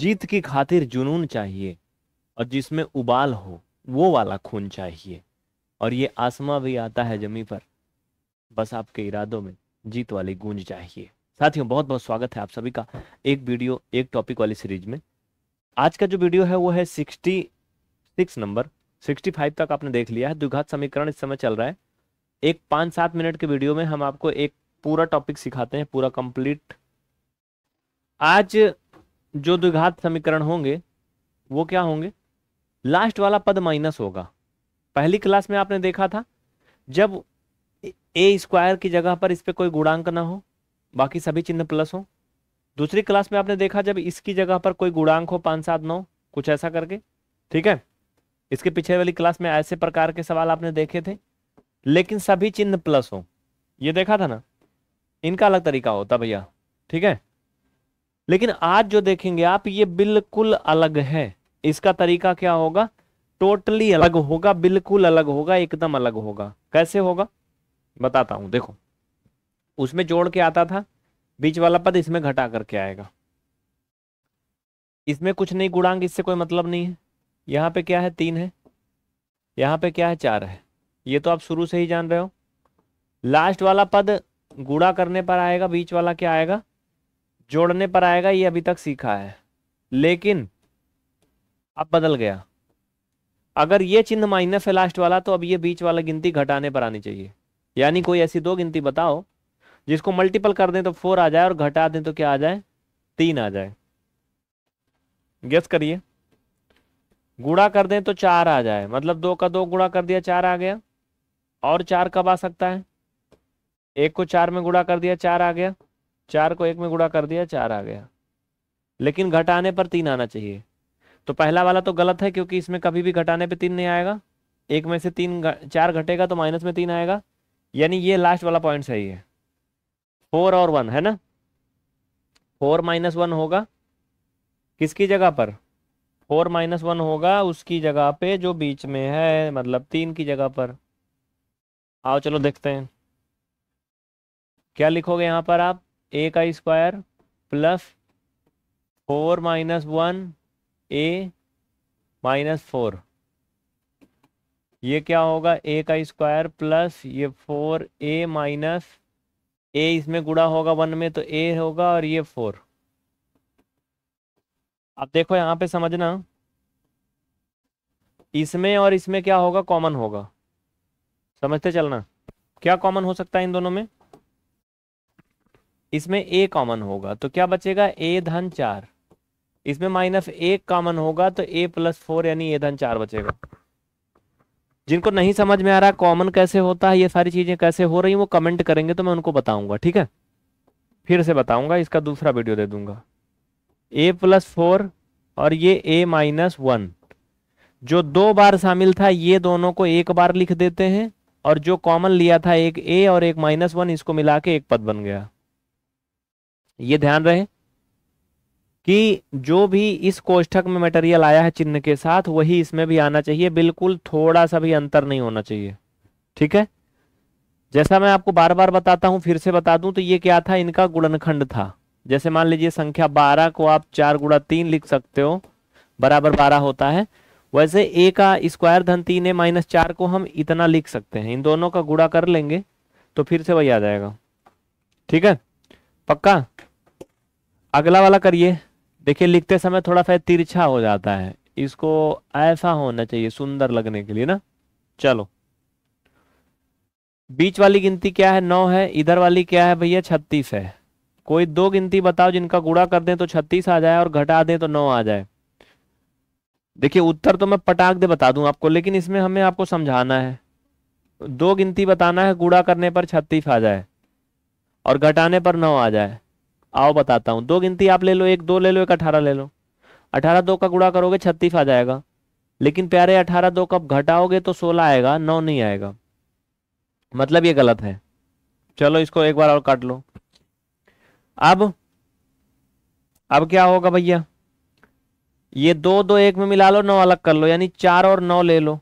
जीत की खातिर जुनून चाहिए और जिसमें उबाल हो वो वाला खून चाहिए और ये आसमा भी आता है जमी पर बस आपके इरादों में जीत वाली गूंज चाहिए साथियों बहुत बहुत स्वागत है आप सभी का एक वीडियो एक टॉपिक वाली सीरीज में आज का जो वीडियो है वो है sixty six number sixty five तक आपने देख लिया है द्विघात समीकरण इस समय चल रहा है एक पाँच सात मिनट के वीडियो में हम आपको एक पूरा टॉपिक सिखाते हैं पूरा कंप्लीट आज जो द्विघात समीकरण होंगे वो क्या होंगे लास्ट वाला पद माइनस होगा पहली क्लास में आपने देखा था जब ए स्क्वायर की जगह पर इस पर कोई गुणांक ना हो बाकी सभी चिन्ह प्लस हो दूसरी क्लास में आपने देखा जब इसकी जगह पर कोई गुणांक हो पांच सात नौ कुछ ऐसा करके ठीक है इसके पीछे वाली क्लास में ऐसे प्रकार के सवाल आपने देखे थे लेकिन सभी चिन्ह प्लस हो ये देखा था ना इनका अलग तरीका होता भैया ठीक है लेकिन आज जो देखेंगे आप ये बिल्कुल अलग है इसका तरीका क्या होगा टोटली अलग होगा बिल्कुल अलग होगा एकदम अलग होगा कैसे होगा बताता हूं देखो उसमें जोड़ के आता था बीच वाला पद इसमें घटा करके आएगा इसमें कुछ नहीं गुड़ांग इससे कोई मतलब नहीं है यहां पे क्या है तीन है यहां पे क्या है चार है ये तो आप शुरू से ही जान रहे हो लास्ट वाला पद गुड़ा करने पर आएगा बीच वाला क्या आएगा जोड़ने पर आएगा ये अभी तक सीखा है लेकिन अब बदल गया अगर ये चिन्ह माइनस है लास्ट वाला तो अब ये बीच वाला गिनती घटाने पर आनी चाहिए यानी कोई ऐसी दो गिनती बताओ जिसको मल्टीपल कर दें तो फोर आ जाए और घटा दें तो क्या आ जाए तीन आ जाए गेस करिए गुड़ा कर दें तो चार आ जाए मतलब दो का दो गुड़ा कर दिया चार आ गया और चार कब आ सकता है एक को चार में गुड़ा कर दिया चार आ गया चार को एक में गुड़ा कर दिया चार आ गया लेकिन घटाने पर तीन आना चाहिए तो पहला वाला तो गलत है क्योंकि इसमें कभी भी घटाने पर तीन नहीं आएगा एक में से तीन चार घटेगा तो माइनस में तीन आएगा यानी ये लास्ट वाला पॉइंट सही है फोर और वन है ना फोर माइनस वन होगा किसकी जगह पर फोर माइनस वन होगा उसकी जगह पे जो बीच में है मतलब तीन की जगह पर आओ चलो देखते हैं क्या लिखोगे यहां पर आप ए का square plus four minus one A minus four ये क्या होगा ए का स्क्वायर प्लस ये फोर ए माइनस ए इसमें गुड़ा होगा वन में तो ए होगा और ये फोर अब देखो यहां पे समझना इसमें और इसमें क्या होगा कॉमन होगा समझते चलना क्या कॉमन हो सकता है इन दोनों में इसमें ए कॉमन होगा तो क्या बचेगा ए धन चार इसमें माइनस एक कॉमन होगा तो ए प्लस फोर यानी ए धन चार बचेगा जिनको नहीं समझ में आ रहा कॉमन कैसे होता है ये सारी चीजें कैसे हो रही वो कमेंट करेंगे तो मैं उनको बताऊंगा ठीक है फिर से बताऊंगा इसका दूसरा वीडियो दे दूंगा ए प्लस फोर और ये ए माइनस वन जो दो बार शामिल था ये दोनों को एक बार लिख देते हैं और जो कॉमन लिया था एक ए और एक माइनस वन इसको मिला के एक पद बन गया ये ध्यान रहे कि जो भी इस कोष्ठक में मटेरियल आया है चिन्ह के साथ वही इसमें भी आना चाहिए बिल्कुल थोड़ा सा भी अंतर नहीं होना चाहिए ठीक है जैसा मैं आपको बार बार बताता हूं फिर से बता दूं तो ये क्या था इनका गुणनखंड था जैसे मान लीजिए संख्या बारह को आप चार गुड़ा तीन लिख सकते हो बराबर बारह होता है वैसे ए का स्क्वायर धन तीन ए माइनस चार को हम इतना लिख सकते हैं इन दोनों का गुड़ा कर लेंगे तो फिर से वही आ जाएगा ठीक है पक्का अगला वाला करिए देखिए लिखते समय थोड़ा सा तिरछा हो जाता है इसको ऐसा होना चाहिए सुंदर लगने के लिए ना चलो बीच वाली गिनती क्या है नौ है इधर वाली क्या है भैया छत्तीस है कोई दो गिनती बताओ जिनका गुड़ा कर दें तो छत्तीस आ जाए और घटा दें तो नौ आ जाए देखिए उत्तर तो मैं पटाख दे बता दूं आपको लेकिन इसमें हमें आपको समझाना है दो गिनती बताना है गुड़ा करने पर छत्तीस आ जाए और घटाने पर नौ आ जाए आओ बताता हूँ दो गिनती आप ले लो एक दो ले लो एक अठारह ले लो अठारह दो का गुड़ा करोगे छत्तीस आ जाएगा लेकिन प्यारे अठारह दो कब घटाओगे तो सोलह आएगा नौ नहीं आएगा मतलब ये गलत है चलो इसको एक बार और काट लो अब अब क्या होगा भैया ये दो दो एक में मिला लो नौ अलग कर लो यानी चार और नौ ले लो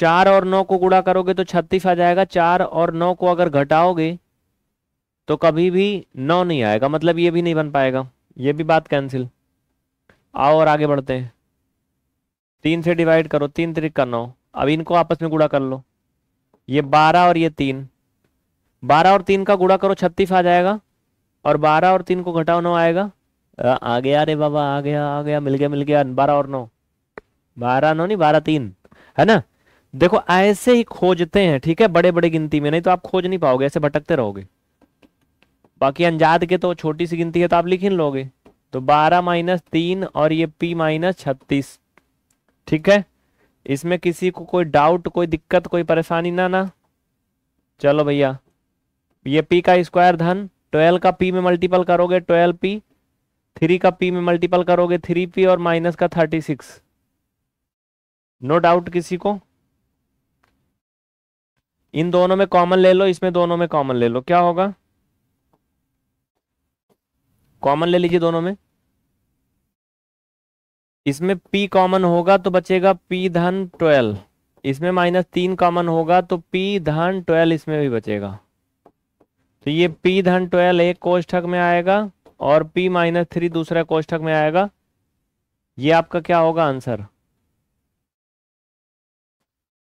चार और नौ को गुड़ा करोगे तो छत्तीस आ जाएगा चार और नौ को अगर घटाओगे तो कभी भी नौ नहीं आएगा मतलब ये भी नहीं बन पाएगा ये भी बात कैंसिल आओ और आगे बढ़ते हैं तीन से डिवाइड करो तीन तरीक का नौ अब इनको आपस में गुड़ा कर लो ये बारह और ये तीन बारह और तीन का गुड़ा करो छत्तीस आ जाएगा और बारह और तीन को घटाओ नौ आएगा आ, आ गया अरे बाबा आ गया आ गया मिल गया मिल गया बारह और नौ बारह नौ नहीं बारह तीन है ना देखो ऐसे ही खोजते हैं ठीक है बड़े बड़े गिनती में नहीं तो आप खोज नहीं पाओगे ऐसे भटकते रहोगे बाकी अनजाद के तो छोटी सी गिनती है तो आप लिख ही लोगे तो बारह माइनस तीन और ये पी माइनस छत्तीस ठीक है इसमें किसी को कोई डाउट कोई दिक्कत कोई परेशानी ना ना चलो भैया ये पी का स्क्वायर धन ट्वेल्व का पी में मल्टीपल करोगे ट्वेल्व पी थ्री का पी में मल्टीपल करोगे थ्री पी और माइनस का थर्टी सिक्स नो डाउट किसी को इन दोनों में कॉमन ले लो इसमें दोनों में कॉमन ले लो क्या होगा कॉमन ले लीजिए दोनों में इसमें p कॉमन होगा तो बचेगा p धन ट्वेल्व इसमें माइनस तीन कॉमन होगा तो p धन ट्वेल्व इसमें भी बचेगा तो ये p धन ट्वेल्व एक कोष्ठक में आएगा और p माइनस थ्री दूसरे कोष्ठक में आएगा ये आपका क्या होगा आंसर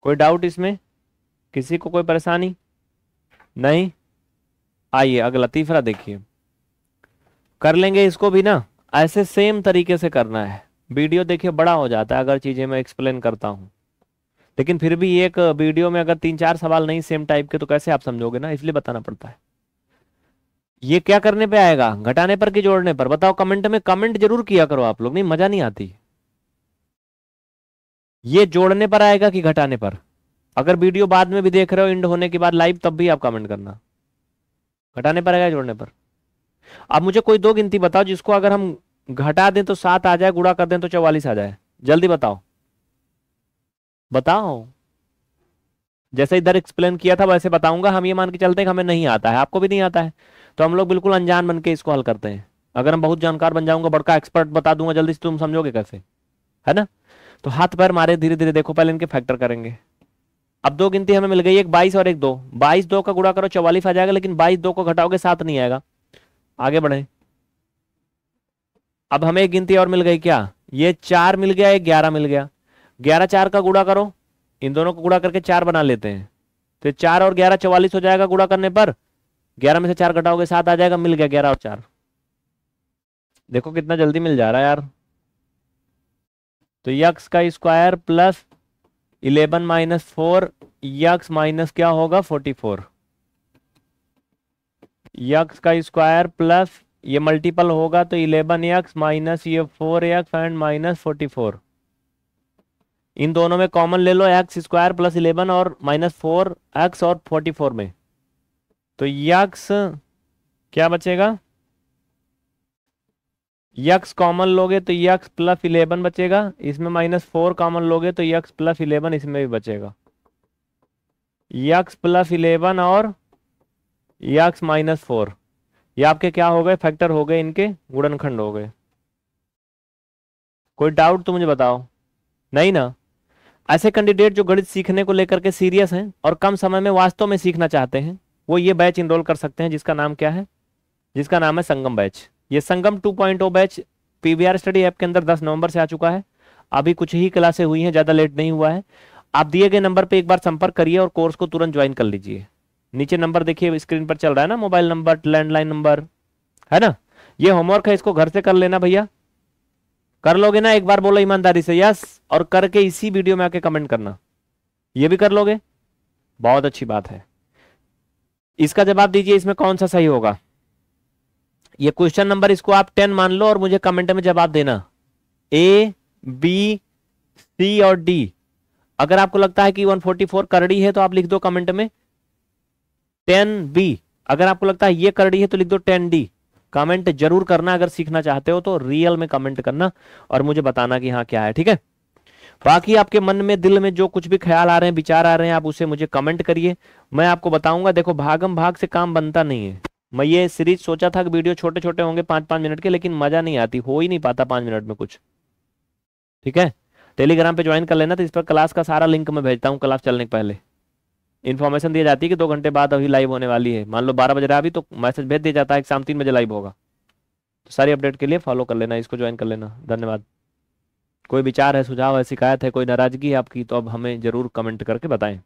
कोई डाउट इसमें किसी को कोई परेशानी नहीं आइए अगला तीसरा देखिए कर लेंगे इसको भी ना ऐसे सेम तरीके से करना है वीडियो देखिए बड़ा हो जाता है अगर चीज़ें मैं एक्सप्लेन करता हूँ लेकिन फिर भी एक वीडियो में अगर तीन चार सवाल नहीं सेम टाइप के तो कैसे आप समझोगे ना इसलिए बताना पड़ता है ये क्या करने पे आएगा घटाने पर कि जोड़ने पर बताओ कमेंट में कमेंट जरूर किया करो आप लोग नहीं मजा नहीं आती ये जोड़ने पर आएगा कि घटाने पर अगर वीडियो बाद में भी देख रहे हो इंड होने के बाद लाइव तब भी आप कमेंट करना घटाने पर आएगा जोड़ने पर अब मुझे कोई दो गिनती बताओ जिसको अगर हम घटा दें तो सात आ जाए गुड़ा कर दें तो चौवालीस आ जाए जल्दी बताओ बताओ जैसे इधर एक्सप्लेन किया था वैसे बताऊंगा हम ये मान के चलते हैं कि हमें नहीं आता है आपको भी नहीं आता है तो हम लोग बिल्कुल अनजान बन के इसको हल करते हैं अगर हम बहुत जानकार बन जाऊंगा बड़का एक्सपर्ट बता दूंगा जल्दी से तो तुम समझोगे कैसे है ना तो हाथ पैर मारे धीरे धीरे देखो पहले इनके फैक्टर करेंगे अब दो गिनती हमें मिल गई एक बाईस और एक दो बाईस दो का गुड़ा करो चौवालीस आ जाएगा लेकिन बाईस दो को घटाओगे सात नहीं आएगा आगे बढ़े अब हमें एक गिनती और मिल गई क्या ये चार मिल गया एक ग्यारह मिल गया ग्यारह चार का गुड़ा करो इन दोनों को गुड़ा करके चार बना लेते हैं तो चार और ग्यारह चौवालीस हो जाएगा गुड़ा करने पर ग्यारह में से चार घटाओगे सात आ जाएगा मिल गया ग्यारह और चार देखो कितना जल्दी मिल जा रहा है यार तो यक्स का square plus eleven minus four x minus क्या होगा फोर्टी फोर यक्स का स्क्वायर प्लस ये मल्टीपल होगा तो इलेवन एक्स माइनस ये four x and minus forty four इन दोनों में कॉमन ले लो एक्स स्क्वायर प्लस इलेवन और माइनस फोर एक्स और फोर्टी फोर में तो यक्स क्या बचेगा यक्स कॉमन लोगे तो यक्स प्लस इलेवन बचेगा इसमें माइनस फोर कॉमन लोगे तो यक्स प्लस इलेवन इसमें भी बचेगा यक्स प्लस इलेवन और यक्स माइनस फोर ये आपके क्या हो गए फैक्टर हो गए इनके गुणनखंड हो गए कोई डाउट तो मुझे बताओ नहीं ना ऐसे कैंडिडेट जो गणित सीखने को लेकर के सीरियस हैं और कम समय में वास्तव में सीखना चाहते हैं वो ये बैच इनरोल कर सकते हैं जिसका नाम क्या है जिसका नाम है संगम बैच ये Sangam 2.0 batch PVR study app के अंदर 10 नवंबर से आ चुका है अभी कुछ ही क्लासे हुई हैं ज़्यादा लेट नहीं हुआ है आप दिए गए नंबर पर एक बार संपर्क करिए और कोर्स को तुरंत ज्वाइन कर लीजिए नीचे नंबर देखिए स्क्रीन पर चल रहा है ना मोबाइल नंबर लैंडलाइन नंबर है ना ये होमवर्क है इसको घर से कर लेना भैया कर लोगे ना एक बार बोलो ईमानदारी से यस और करके इसी वीडियो में आके कमेंट करना ये भी कर लोगे बहुत अच्छी बात है इसका जवाब दीजिए इसमें कौन सा सही होगा ये क्वेश्चन नंबर इसको आप टेन मान लो और मुझे कमेंट में जवाब देना ए बी सी और डी अगर आपको लगता है कि 144 करड़ी है तो आप लिख दो कमेंट में टेन बी अगर आपको लगता है ये कर रही है तो लिख दो टेन डी कमेंट जरूर करना अगर सीखना चाहते हो तो रियल में कमेंट करना और मुझे बताना कि हाँ क्या है ठीक है बाकी आपके मन में दिल में जो कुछ भी ख्याल आ रहे हैं विचार आ रहे हैं आप उसे मुझे कमेंट करिए मैं आपको बताऊंगा देखो भागम भाग से काम बनता नहीं है मैं ये सीरीज सोचा था कि वीडियो छोटे छोटे होंगे पांच पांच मिनट के लेकिन मजा नहीं आती हो ही नहीं पाता पांच मिनट में कुछ ठीक है टेलीग्राम पे ज्वाइन कर लेना तो इस पर क्लास का सारा लिंक मैं भेजता हूँ क्लास चलने के पहले इन्फॉर्मेशन दी जाती है कि दो घंटे बाद अभी लाइव होने वाली है मान लो बारह बज रहा है अभी तो मैसेज भेज दिया जाता है शाम तीन बजे लाइव होगा तो सारी अपडेट के लिए फॉलो कर लेना इसको ज्वाइन कर लेना धन्यवाद कोई विचार है सुझाव है शिकायत है कोई नाराजगी है आपकी तो अब हमें ज़रूर कमेंट करके बताएं